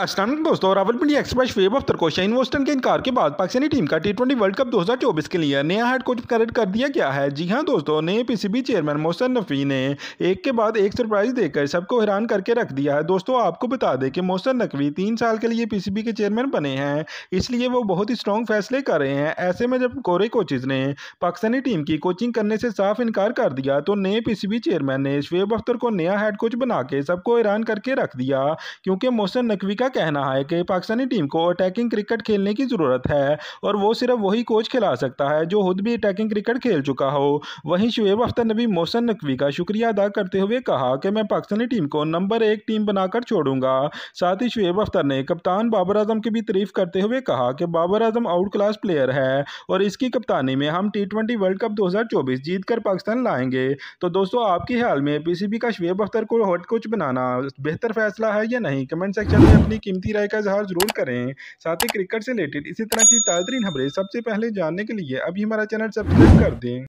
असलम दोस्तों Rawalpindi express वेब ऑफ को शाइन वोस्टन के इनकार के बाद पाकिस्तानी टीम का टी ट्वेंटी वर्ल्ड कप 2024 के लिए नया हेड कोच मुकर कर दिया गया है जी हां दोस्तों नए पीसीबी चेयरमैन मोहसन नफी ने एक के बाद एक सरप्राइज देकर सबको हैरान करके रख दिया है दोस्तों आपको बता दें कि मोहसन नकवी तीन साल के लिए पी के चेयरमैन बने हैं इसलिए वो बहुत ही स्ट्रॉन्ग फैसले कर रहे हैं ऐसे में जब कोरे कोचेज ने पाकिस्तानी टीम की कोचिंग करने से साफ इनकार कर दिया तो नए पी चेयरमैन ने शुएब अख्तर को नया हेड कोच बना के सबको हैरान करके रख दिया क्योंकि मोहसन नकवी का उनका कहना है कि पाकिस्तानी टीम को अटैकिंग क्रिकेट खेलने की ज़रूरत है और वो सिर्फ वही कोच खिला सकता है जो खुद भी अटैकिंग क्रिकेट खेल चुका हो वहीं शुएब अख्तर ने भी मोहसन नकवी का शुक्रिया अदा करते हुए कहा कि मैं पाकिस्तानी टीम को नंबर एक टीम बनाकर छोड़ूंगा साथ ही शुएब अख्तर ने कप्तान बाबर आजम की भी तारीफ करते हुए कहा कि Babar Azam out class player है और इसकी कप्तानी में हम टी ट्वेंटी वर्ल्ड कप 2024 जीत कर पाकिस्तान लाएंगे तो दोस्तों आपके ख्याल में पीसीबी का शुएब अख्तर को हॉट कोच बनाना बेहतर फैसला है या नहीं कमेंट सेक्शन में अपनी अपनी कीमती राय का इजहार जरूर करें साथ ही क्रिकेट से रिलेटेड इसी तरह की ताजरीन खबरें सबसे पहले जानने के लिए अभी हमारा चैनल सब्सक्राइब कर दें